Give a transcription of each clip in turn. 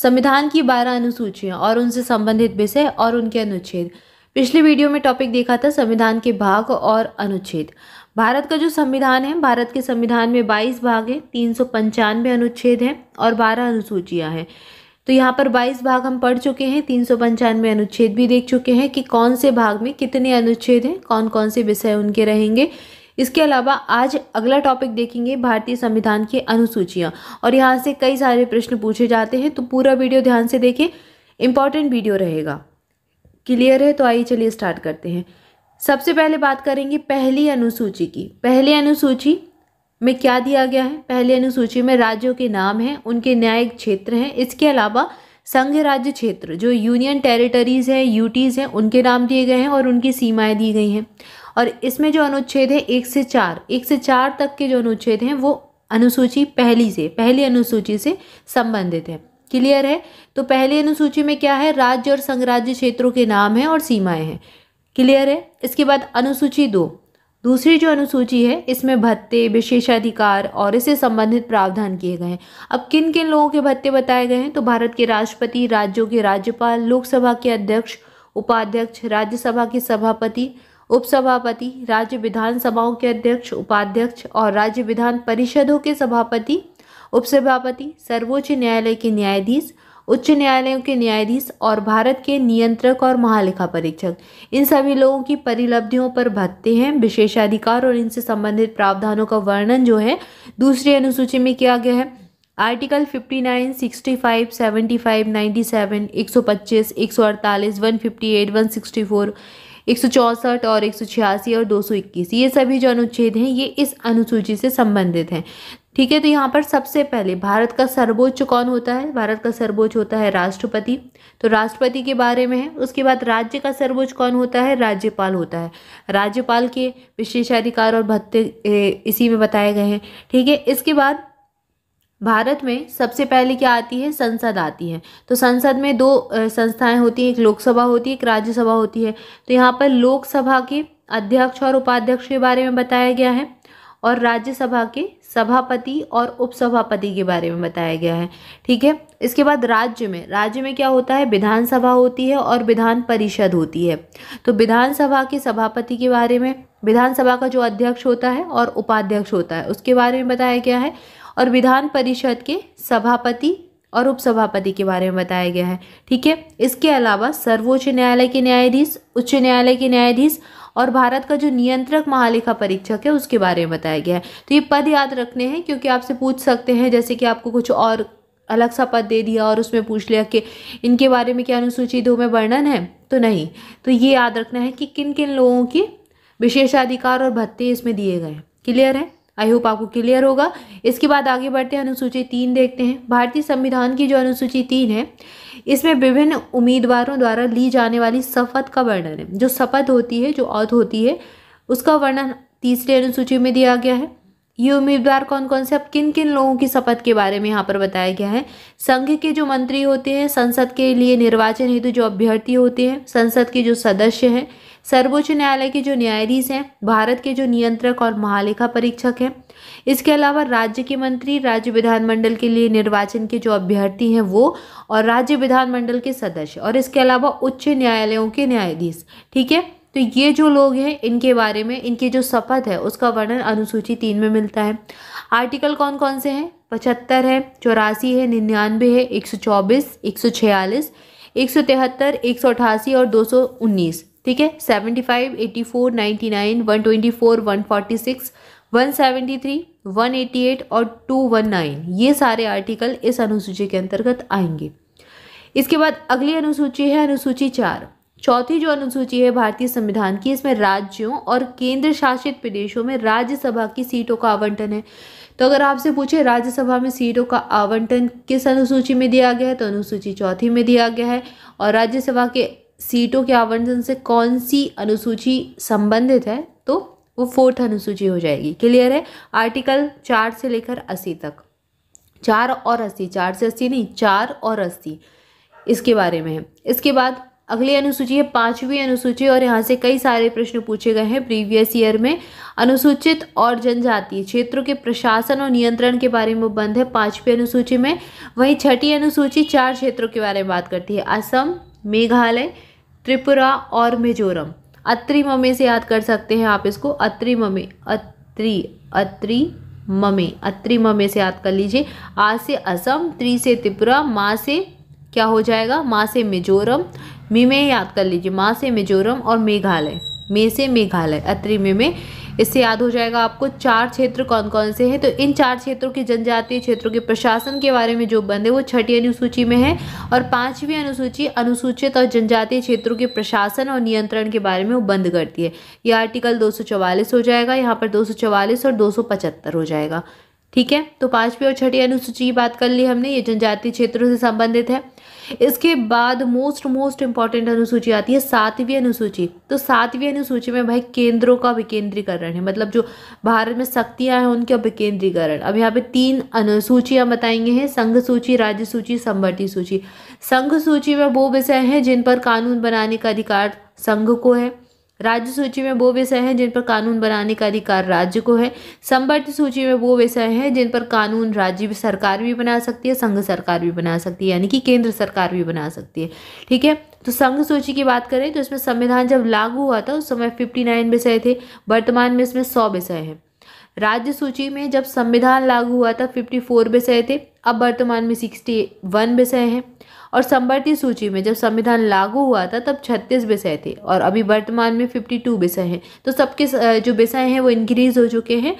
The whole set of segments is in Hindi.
संविधान की बारह अनुसूचियाँ और उनसे संबंधित विषय और उनके अनुच्छेद पिछले वीडियो में टॉपिक देखा था संविधान के भाग और अनुच्छेद भारत का जो संविधान है भारत के संविधान में 22 भाग हैं तीन सौ पंचानवे अनुच्छेद हैं और 12 अनुसूचियां हैं तो यहाँ पर 22 भाग हम पढ़ चुके हैं तीन सौ पंचानवे अनुच्छेद भी देख चुके हैं कि कौन से भाग में कितने अनुच्छेद हैं कौन कौन से विषय उनके रहेंगे इसके अलावा आज अगला टॉपिक देखेंगे भारतीय संविधान की अनुसूचियाँ और यहाँ से कई सारे प्रश्न पूछे जाते हैं तो पूरा वीडियो ध्यान से देखें इंपॉर्टेंट वीडियो रहेगा क्लियर है तो आइए चलिए स्टार्ट करते हैं सबसे पहले बात करेंगे पहली अनुसूची की पहली अनुसूची में क्या दिया गया है पहली अनुसूची में राज्यों के नाम हैं उनके न्यायिक क्षेत्र हैं इसके अलावा संघ राज्य क्षेत्र जो यूनियन टेरिटरीज़ हैं यूटीज़ हैं उनके नाम दिए गए हैं और उनकी सीमाएं दी गई हैं और इसमें जो अनुच्छेद है एक से चार एक से चार तक के जो अनुच्छेद हैं वो अनुसूची पहली से पहली अनुसूची से संबंधित है क्लियर है तो पहली अनुसूची में क्या है राज्य और संग्राज्य क्षेत्रों के नाम हैं और सीमाएं हैं क्लियर है इसके बाद अनुसूची दो दूसरी जो अनुसूची है इसमें भत्ते विशेषाधिकार और इससे संबंधित प्रावधान किए गए हैं अब किन किन लोगों के भत्ते बताए गए हैं तो भारत के राष्ट्रपति राज्यों के राज्यपाल लोकसभा के अध्यक्ष उपाध्यक्ष राज्यसभा के सभापति उपसभापति राज्य विधानसभाओं के अध्यक्ष उपाध्यक्ष और राज्य विधान परिषदों के सभापति उपसभापति सर्वोच्च न्यायालय के न्यायाधीश उच्च न्यायालयों के न्यायाधीश और भारत के नियंत्रक और महालेखा परीक्षक इन सभी लोगों की परिलब्धियों पर भत्ते हैं विशेषाधिकार और इनसे संबंधित प्रावधानों का वर्णन जो है दूसरी अनुसूची में किया गया है आर्टिकल 59, 65, 75, 97, 125, 148, 158, 164, एक और एक और दो ये सभी जो अनुच्छेद हैं ये इस अनुसूची से संबंधित हैं ठीक है तो यहाँ पर सबसे पहले भारत का सर्वोच्च कौन होता है भारत का सर्वोच्च होता है राष्ट्रपति तो राष्ट्रपति के बारे में है उसके बाद राज्य का सर्वोच्च कौन होता है राज्यपाल होता है राज्यपाल के विशेषाधिकार और भत्ते इसी में बताए गए हैं ठीक है इसके बाद भारत में सबसे पहले क्या आती है संसद आती है तो संसद में दो संस्थाएं होती हैं एक लोकसभा होती है एक राज्यसभा होती है तो यहाँ पर लोकसभा के अध्यक्ष और उपाध्यक्ष के बारे में बताया गया है और राज्यसभा के सभापति और उपसभापति के बारे में बताया गया है ठीक है इसके बाद राज्य में राज्य में क्या होता है विधानसभा होती है और विधान परिषद होती है तो विधानसभा के सभापति के बारे में विधानसभा का जो अध्यक्ष होता है और उपाध्यक्ष होता है उसके बारे में बताया गया है और विधान परिषद के सभापति और उपसभापति के बारे में बताया गया है ठीक है इसके अलावा सर्वोच्च न्यायालय के न्यायाधीश उच्च न्यायालय के न्यायाधीश और भारत का जो नियंत्रक महालेखा परीक्षक है उसके बारे में बताया गया है तो ये पद याद रखने हैं क्योंकि आपसे पूछ सकते हैं जैसे कि आपको कुछ और अलग सा पद दे दिया और उसमें पूछ लिया कि इनके बारे में क्या अनुसूची दो में वर्णन है तो नहीं तो ये याद रखना है कि किन किन लोगों की विशेषाधिकार और भत्ते इसमें दिए गए क्लियर है आई होप आपको क्लियर होगा इसके बाद आगे बढ़ते हैं अनुसूची तीन देखते हैं भारतीय संविधान की जो अनुसूची तीन है इसमें विभिन्न उम्मीदवारों द्वारा ली जाने वाली शपथ का वर्णन है जो शपथ होती है जो औध होती है उसका वर्णन तीसरे अनुसूची में दिया गया है ये उम्मीदवार कौन कौन से अब किन किन लोगों की शपथ के बारे में यहाँ पर बताया गया है संघ के जो मंत्री होते हैं संसद के लिए निर्वाचन हेतु जो अभ्यर्थी होते हैं संसद के जो सदस्य हैं सर्वोच्च न्यायालय के जो न्यायाधीश हैं भारत के जो नियंत्रक और महालेखा परीक्षक हैं इसके अलावा राज्य के मंत्री राज्य विधानमंडल के लिए निर्वाचन के जो अभ्यर्थी हैं वो और राज्य विधानमंडल के सदस्य और इसके अलावा उच्च न्यायालयों के न्यायाधीश ठीक है तो ये जो लोग हैं इनके बारे में इनकी जो शपथ है उसका वर्णन अनुसूची तीन में मिलता है आर्टिकल कौन कौन से हैं पचहत्तर है चौरासी है निन्यानवे है एक सौ चौबीस एक सौ छियालीस एक सौ तिहत्तर एक सौ अठासी और दो सौ उन्नीस ठीक है seventy five eighty four ninety nine one twenty four one forty six one seventy three one eighty eight और टू वन नाइन ये सारे आर्टिकल इस अनुसूची के अंतर्गत आएंगे इसके बाद अगली अनुसूची है अनुसूची चार चौथी जो अनुसूची है भारतीय संविधान की इसमें राज्यों और केंद्र शासित प्रदेशों में राज्यसभा की सीटों का आवंटन है तो अगर आपसे पूछे राज्यसभा में सीटों का आवंटन किस अनुसूची में दिया गया है तो अनुसूची चौथी में दिया गया है और राज्यसभा के सीटों के आवंटन से कौन सी अनुसूची संबंधित है तो वो फोर्थ अनुसूची हो जाएगी क्लियर है आर्टिकल चार से लेकर अस्सी तक चार और अस्सी चार से अस्सी नहीं चार और अस्सी इसके बारे में है इसके बाद अगली अनुसूची है पांचवी अनुसूची और यहाँ से कई सारे प्रश्न पूछे गए हैं प्रीवियस ईयर में अनुसूचित और जनजातीय क्षेत्रों के प्रशासन और नियंत्रण के बारे में बंद है पांचवी अनुसूची में वहीं छठी अनुसूची चार क्षेत्रों के बारे में बात करती है असम मेघालय त्रिपुरा और मिजोरम अत्री ममे से याद कर सकते हैं आप इसको अत्री ममे अत्री अत्री ममे अत्री ममे से याद कर लीजिए आ से असम त्री से त्रिपुरा माँ से क्या हो जाएगा माँ से मिजोरम मी में याद कर लीजिए माँ से मिजोरम और मेघालय मे से मेघालय अत्री मे में इससे याद हो जाएगा आपको चार क्षेत्र कौन कौन से हैं तो इन चार क्षेत्रों के जनजातीय क्षेत्रों के प्रशासन के बारे में जो बंद है वो छठी अनुसूची में है और पाँचवीं अनुसूची अनुसूचित और जनजातीय क्षेत्रों के प्रशासन और नियंत्रण के बारे में वो बंद करती है ये आर्टिकल दो हो जाएगा यहाँ पर दो और दो हो जाएगा ठीक है तो पाँचवीं और छठी अनुसूची की बात कर ली हमने ये जनजातीय क्षेत्रों से संबंधित है इसके बाद मोस्ट मोस्ट इंपॉर्टेंट अनुसूची आती है सातवीं अनुसूची तो सातवीं अनुसूची में भाई केंद्रों का विकेंद्रीकरण है मतलब जो भारत में शक्तियाँ हैं उनका विकेंद्रीकरण अब यहाँ पे तीन अनुसूचियाँ बताएंगे हैं संघ सूची राज्य सूची संवर्ती सूची संघ सूची में वो विषय हैं जिन पर कानून बनाने का अधिकार संघ को है राज्य सूची में वो विषय हैं जिन पर कानून बनाने का अधिकार राज्य को है संबद्ध सूची में वो विषय हैं जिन पर कानून राज्य सरकार भी बना सकती है संघ सरकार भी बना सकती है यानी कि केंद्र सरकार भी बना सकती है ठीक है तो संघ सूची की बात करें तो इसमें संविधान जब लागू हुआ था उस समय फिफ्टी नाइन विषय थे वर्तमान में इसमें सौ विषय हैं राज्य सूची में जब संविधान लागू हुआ था फिफ्टी फोर विषय थे अब वर्तमान में सिक्सटी वन विषय हैं और संवर्ती सूची में जब संविधान लागू हुआ था तब छत्तीस विषय थे और अभी वर्तमान में फिफ्टी टू विषय हैं तो सबके जो विषय हैं वो इंक्रीज़ हो चुके हैं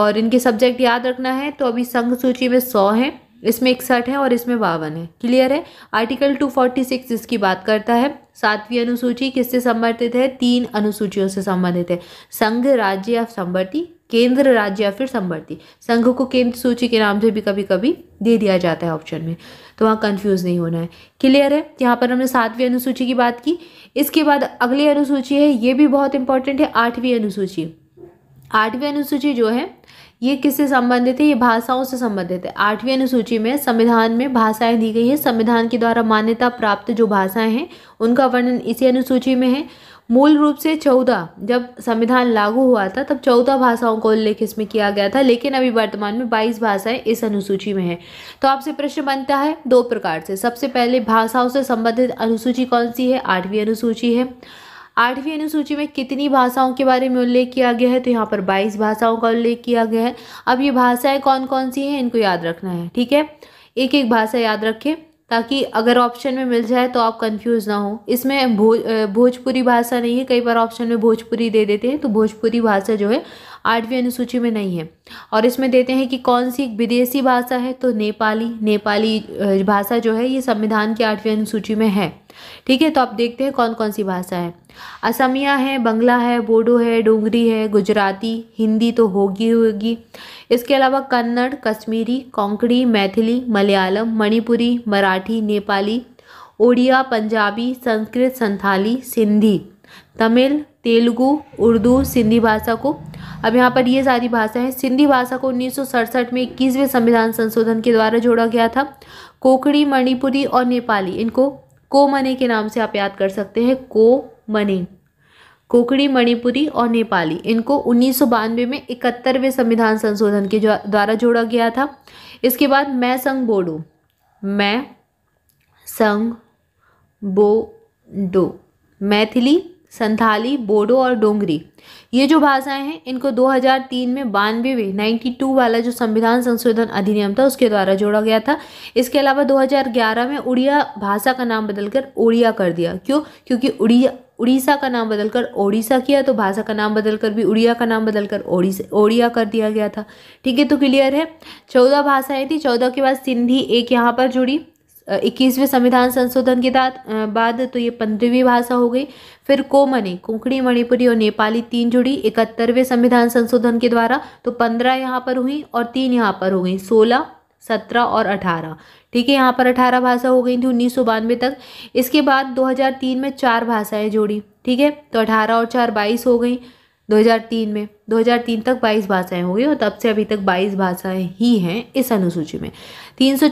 और इनके सब्जेक्ट याद रखना है तो अभी संघ सूची में सौ हैं इसमें इकसठ है और इसमें बावन है क्लियर है आर्टिकल टू फोर्टी सिक्स इसकी बात करता है सातवीं अनुसूची किससे संबंधित है तीन अनुसूचियों से संबंधित है संघ राज्य या संवर्ती केंद्र राज्य या फिर संवर्ती संघ को केंद्र सूची के नाम से भी कभी कभी दे दिया जाता है ऑप्शन में तो वहाँ कंफ्यूज नहीं होना है क्लियर है यहाँ पर हमने सातवीं अनुसूची की बात की इसके बाद अगली अनुसूची है ये भी बहुत इंपॉर्टेंट है आठवीं अनुसूची आठवीं अनुसूची जो है ये किससे संबंधित है ये भाषाओं से संबंधित है आठवीं अनुसूची में संविधान में भाषाएं दी गई है संविधान के द्वारा मान्यता प्राप्त जो भाषाएं हैं उनका वर्णन इसी अनुसूची में है मूल रूप से चौदह जब संविधान लागू हुआ था तब चौदह भाषाओं का उल्लेख इसमें किया गया था लेकिन अभी वर्तमान में बाईस भाषाएं इस अनुसूची में हैं तो आपसे प्रश्न बनता है दो प्रकार से सबसे पहले भाषाओं से संबंधित अनुसूची कौन सी है आठवीं अनुसूची है आठवीं अनुसूची में कितनी भाषाओं के बारे में उल्लेख किया गया है तो यहाँ पर बाईस भाषाओं का उल्लेख किया गया है अब ये भाषाएँ कौन कौन सी हैं इनको याद रखना है ठीक है एक एक भाषा याद रखें ताकि अगर ऑप्शन में मिल जाए तो आप कंफ्यूज ना हो इसमें भोजपुरी भाषा नहीं है कई बार ऑप्शन में भोजपुरी दे देते हैं तो भोजपुरी भाषा जो है आठवीं अनुसूची में नहीं है और इसमें देते हैं कि कौन सी विदेशी भाषा है तो नेपाली नेपाली भाषा जो है ये संविधान की आठवीं अनुसूची में है ठीक है तो आप देखते हैं कौन कौन सी भाषा है असमिया है बंगला है बोडो है डोंगरी है गुजराती हिंदी तो होगी होगी इसके अलावा कन्नड़ कश्मीरी कोंकणी मैथिली मलयालम मणिपुरी मराठी नेपाली ओडिया पंजाबी संस्कृत संथाली सिंधी तमिल तेलुगु उर्दू सिंधी भाषा को अब यहाँ पर ये सारी भाषाएं सिंधी भाषा को उन्नीस में इक्कीसवें संविधान संशोधन के द्वारा जोड़ा गया था कोकड़ी मणिपुरी और नेपाली इनको को मने के नाम से आप याद कर सकते हैं को मने कोकड़ी मणिपुरी और नेपाली इनको उन्नीस में इकहत्तरवें संविधान संशोधन के द्वारा जोड़ा गया था इसके बाद मैं संग बोडो मैं संग डो मैथिली संथाली बोडो और डोंगरी ये जो भाषाएं हैं इनको 2003 में बानवे नाइन्टी टू वाला जो संविधान संशोधन अधिनियम था उसके द्वारा जोड़ा गया था इसके अलावा 2011 में उड़िया भाषा का नाम बदलकर ओडिया कर दिया क्यों क्योंकि उड़िया उड़ीसा का नाम बदलकर ओडिशा किया तो भाषा का नाम बदलकर भी उड़िया का नाम बदलकर ओडिशा ओडिया कर दिया गया था ठीक है तो क्लियर है चौदह भाषाएं थी चौदह के बाद सिंधी एक यहाँ पर जुड़ी इक्कीसवें संविधान संशोधन के बाद तो ये पंद्रहवीं भाषा हो गई फिर कोमनी कोंकणी मणिपुरी और नेपाली तीन जुड़ी इकहत्तरवें संविधान संशोधन के द्वारा तो पंद्रह यहाँ पर हुई और तीन यहाँ पर हो गई सोलह सत्रह और अठारह ठीक है यहाँ पर अठारह भाषा हो गई थी उन्नीस सौ बानवे तक इसके बाद दो हज़ार तीन में चार भाषाएँ जोड़ी ठीक है तो अठारह और चार बाईस हो गई 2003 में 2003 तक 22 भाषाएं गई और तब से अभी तक 22 भाषाएं ही हैं इस अनुसूची में तीन से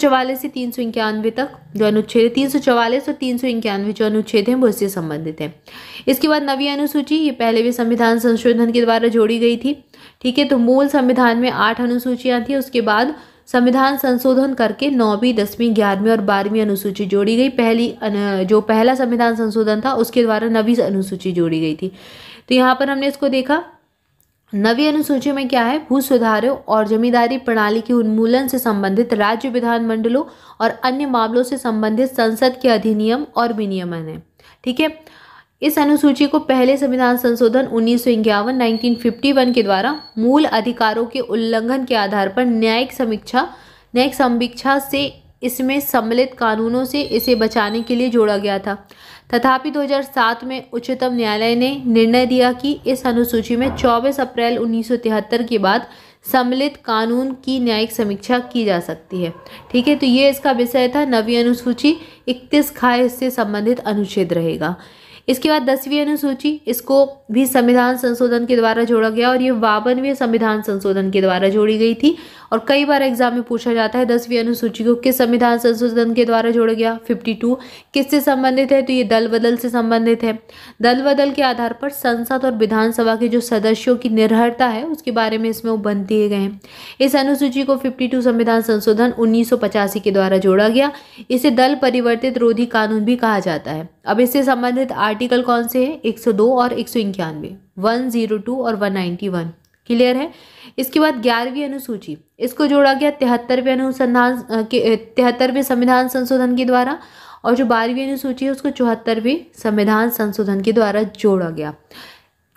तीन तक जो अनुच्छेद तीन और तीन सौ इक्यानवे जो अनुच्छेद हैं वो इससे संबंधित हैं इसके बाद नवी अनुसूची ये पहले भी संविधान संशोधन के द्वारा जोड़ी गई थी ठीक है तो मूल संविधान में आठ अनुसूचियाँ थी उसके बाद संविधान संशोधन करके नौवीं दसवीं ग्यारहवीं और बारहवीं अनुसूची जोड़ी गई पहली जो पहला संविधान संशोधन था उसके द्वारा नवी अनुसूची जोड़ी गई थी तो यहाँ पर हमने इसको देखा नवी अनुसूची में क्या है भू सुधारों और जमींदारी प्रणाली के उन्मूलन से संबंधित राज्य विधानमंडलों और अन्य मामलों से संबंधित संसद के अधिनियम और विनियमन है ठीक है इस अनुसूची को पहले संविधान संशोधन उन्नीस सौ के द्वारा मूल अधिकारों के उल्लंघन के आधार पर न्यायिक समीक्षा न्यायिक समीक्षा से इसमें सम्मिलित कानूनों से इसे बचाने के लिए जोड़ा गया था तथापि 2007 में उच्चतम न्यायालय ने निर्णय दिया कि इस अनुसूची में 24 अप्रैल उन्नीस के बाद सम्मिलित कानून की न्यायिक समीक्षा की जा सकती है ठीक है तो ये इसका विषय था नवी अनुसूची इकतीस खाए से संबंधित अनुच्छेद रहेगा इसके बाद दसवीं अनुसूची इसको भी संविधान संशोधन के द्वारा जोड़ा गया और ये बावनवीं संविधान संशोधन के द्वारा जोड़ी गई थी और कई बार एग्जाम में पूछा जाता है दसवीं अनुसूची को किस संविधान संशोधन के द्वारा जोड़ा गया फिफ्टी टू किससे संबंधित है तो ये दल बदल से संबंधित है दल बदल के आधार पर संसद और विधानसभा के जो सदस्यों की निर्भरता है उसके बारे में इसमें वो बन दिए गए हैं इस अनुसूची को फिफ्टी टू संविधान संशोधन उन्नीस के द्वारा जोड़ा गया इसे दल परिवर्तित रोधी कानून भी कहा जाता है अब इससे संबंधित आर्ट आर्टिकल कौन से हैं 102 और एक सौ इक्यानवे और 191 क्लियर है इसके बाद ग्यारहवीं अनुसूची इसको जोड़ा गया तिहत्तरवें अनुसंधान तिहत्तरवें संविधान संशोधन के द्वारा और जो बारहवीं अनुसूची है उसको चौहत्तरवें संविधान संशोधन के द्वारा जोड़ा गया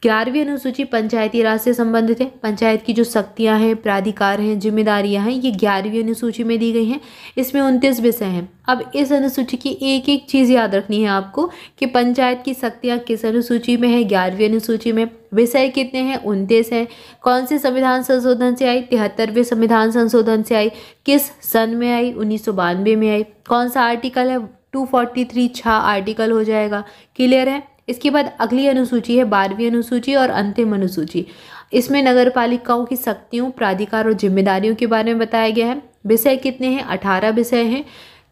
ग्यारहवीं अनुसूची पंचायती राज से संबंधित है पंचायत की जो शक्तियाँ हैं प्राधिकार हैं जिम्मेदारियाँ हैं ये ग्यारहवीं अनुसूची में दी गई हैं इसमें उनतीस विषय हैं अब इस अनुसूची की एक एक चीज़ याद रखनी है आपको कि पंचायत की शक्तियाँ किस अनुसूची में है ग्यारहवीं अनुसूची में विषय कितने हैं उनतीस हैं कौन से संविधान संशोधन से आई तिहत्तरवें संविधान संशोधन से आई किस सन में आई उन्नीस में आई कौन सा आर्टिकल है टू फोर्टी थ्री छः आर्टिकल हो जाएगा क्लियर है इसके बाद अगली अनुसूची है बारहवीं अनुसूची और अंतिम अनुसूची इसमें नगर पालिकाओं की शक्तियों प्राधिकार और जिम्मेदारियों के बारे में बताया गया है विषय कितने हैं अठारह विषय हैं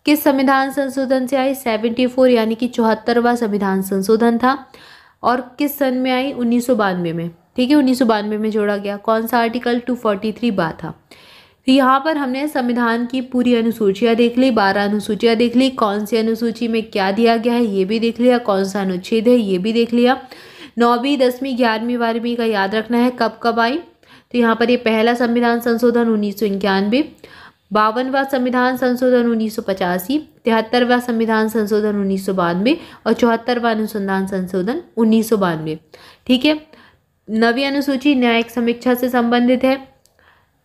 किस संविधान संशोधन से आई सेवेंटी फोर यानी कि चौहत्तरवा संविधान संशोधन था और किस सन में आई उन्नीस में ठीक है उन्नीस में जोड़ा गया कौन सा आर्टिकल टू फोर्टी थ्री बा था तो यहाँ पर हमने संविधान की पूरी अनुसूचियाँ देख ली बारह अनुसूचियाँ देख ली कौन सी अनुसूची में क्या दिया गया है ये भी देख लिया कौन सा अनुच्छेद है ये भी देख लिया नौवीं दसवीं ग्यारहवीं बारहवीं का याद रखना है कब कब आई तो यहाँ पर ये पहला संविधान संशोधन उन्नीस सौ इक्यानवे बावनवा संविधान संशोधन उन्नीस सौ पचासी तिहत्तरवा संविधान संशोधन उन्नीस सौ बानवे और चौहत्तरवा अनुसंधान संशोधन उन्नीस सौ बानवे ठीक है नवी अनुसूची न्यायिक समीक्षा से संबंधित है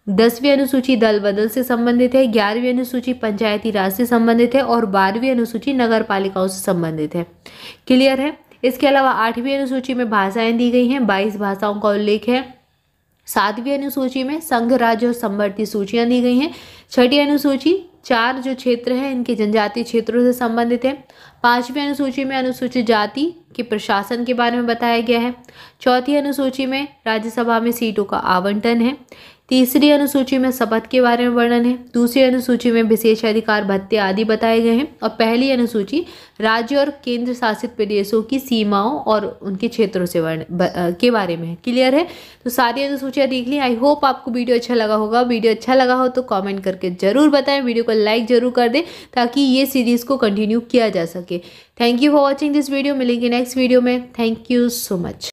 दसवीं अनुसूची दल बदल से संबंधित है ग्यारहवीं अनुसूची पंचायती राज से संबंधित है और बारहवीं अनुसूची नगर पालिकाओं से संबंधित है क्लियर है इसके अलावा आठवीं अनुसूची में भाषाएं दी गई हैं बाईस भाषाओं का उल्लेख है सातवीं अनुसूची में संघ राज्य और संवर्ती सूचियाँ दी गई हैं छठी अनुसूची चार जो क्षेत्र हैं इनके जनजातीय क्षेत्रों से संबंधित है पांचवी अनुसूची में अनुसूचित जाति के प्रशासन के बारे में बताया गया है चौथी अनुसूची में राज्यसभा में सीटों का आवंटन है तीसरी अनुसूची में शपथ के बारे में वर्णन है दूसरी अनुसूची में विशेष अधिकार भत्ते आदि बताए गए हैं और पहली अनुसूची राज्य और केंद्र शासित प्रदेशों की सीमाओं और उनके क्षेत्रों से वर्ण के बारे में है क्लियर है तो सारी अनुसूचियाँ देख ली आई होप आपको वीडियो अच्छा लगा होगा वीडियो अच्छा लगा हो तो कॉमेंट करके ज़रूर बताएं वीडियो को लाइक ज़रूर कर दें ताकि ये सीरीज़ को कंटिन्यू किया जा सके thank you for watching this video मिलेंगे नेक्स्ट वीडियो में थैंक यू सो मच